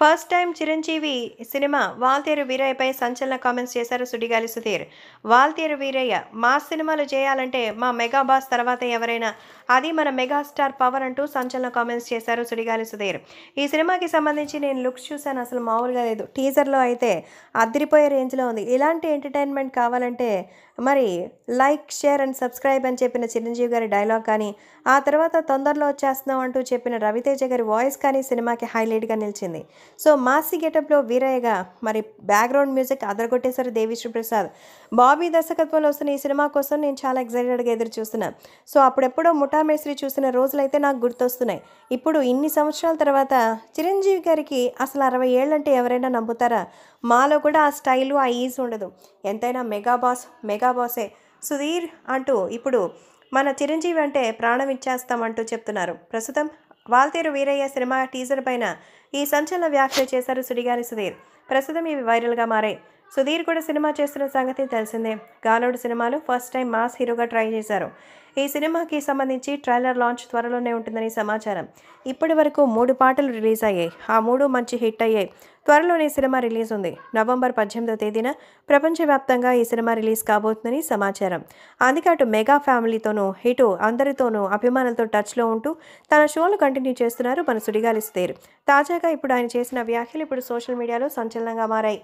first time Chiranjeevi cinema Waltair వీరయ్యపై సంచలన comments చేశారు సుడిగాలి సుధీర్ వాల్తేరు వీరయ్య మా సినిమాలు చేయాలంటే మా మెగా బాస్ తర్వాత ఎవరైనా అది మన మెగాస్టార్ పవర్ అంటూ సంచలన కామెంట్స్ చేశారు సుడిగాలి సుధీర్ ఈ సినిమాకి సంబంధించి నేను లుక్స్ చూశాను అసలు మామూలుగా లేదు టీజర్లో అయితే అదిరిపోయే రేంజ్లో ఉంది ఇలాంటి ఎంటర్టైన్మెంట్ కావాలంటే మరి లైక్ షేర్ అండ్ సబ్స్క్రైబ్ అని చెప్పిన చిరంజీవి గారి డైలాగ్ కానీ ఆ తర్వాత తొందరలో వచ్చేస్తున్నాం అంటూ చెప్పిన రవితేజ గారి వాయిస్ కానీ సినిమాకి హైలైట్గా నిలిచింది సో మాసి గెటప్లో వీరయ్యగా మరి బ్యాక్గ్రౌండ్ మ్యూజిక్ అదరగొట్టేశారు దేవిశ్రీ ప్రసాద్ బాబీ దర్శకత్వంలో వస్తున్న ఈ సినిమా కోసం నేను చాలా ఎక్సైటెడ్గా ఎదురు చూస్తున్నా సో అప్పుడెప్పుడో ముఠా చూసిన రోజులైతే నాకు గుర్తొస్తున్నాయి ఇప్పుడు ఇన్ని సంవత్సరాల తర్వాత చిరంజీవి గారికి అసలు అరవై ఏళ్ళంటే ఎవరైనా నమ్ముతారా మాలో కూడా ఆ స్టైలు ఆ ఈజ్ ఉండదు ఎంతైనా మెగా బాస్ మెగా బాసే సుధీర్ అంటూ ఇప్పుడు మన చిరంజీవి అంటే ప్రాణం ఇచ్చేస్తామంటూ చెప్తున్నారు ప్రస్తుతం వాల్తేరు వీరయ్య సినిమా టీజర్ పైన ఈ సంచలన వ్యాఖ్యలు చేశారు సుడిగారి సుధీర్ ప్రస్తుతం ఇవి వైరల్గా మారాయి సుధీర్ కూడా సినిమా చేస్తున్న సంగతి తెలిసిందే గాలోడు సినిమాలు ఫస్ట్ టైం మాస్ హీరోగా ట్రై చేశారు ఈ సినిమాకి సంబంధించి ట్రైలర్ లాంచ్ త్వరలోనే ఉంటుందని సమాచారం ఇప్పటి వరకు మూడు పాటలు రిలీజ్ అయ్యాయి ఆ మూడు మంచి హిట్ అయ్యాయి త్వరలోనే సినిమా రిలీజ్ ఉంది నవంబర్ పద్దెనిమిదో తేదీన ప్రపంచవ్యాప్తంగా ఈ సినిమా రిలీజ్ కాబోతుందని సమాచారం అందుకే అటు మెగా ఫ్యామిలీతోనూ హిటు అందరితోనూ అభిమానులతో టచ్లో ఉంటూ తన షోలు కంటిన్యూ చేస్తున్నారు మన సుడిగాలిస్తేరు తాజాగా ఇప్పుడు ఆయన చేసిన వ్యాఖ్యలు ఇప్పుడు సోషల్ మీడియాలో సంచలనంగా మారాయి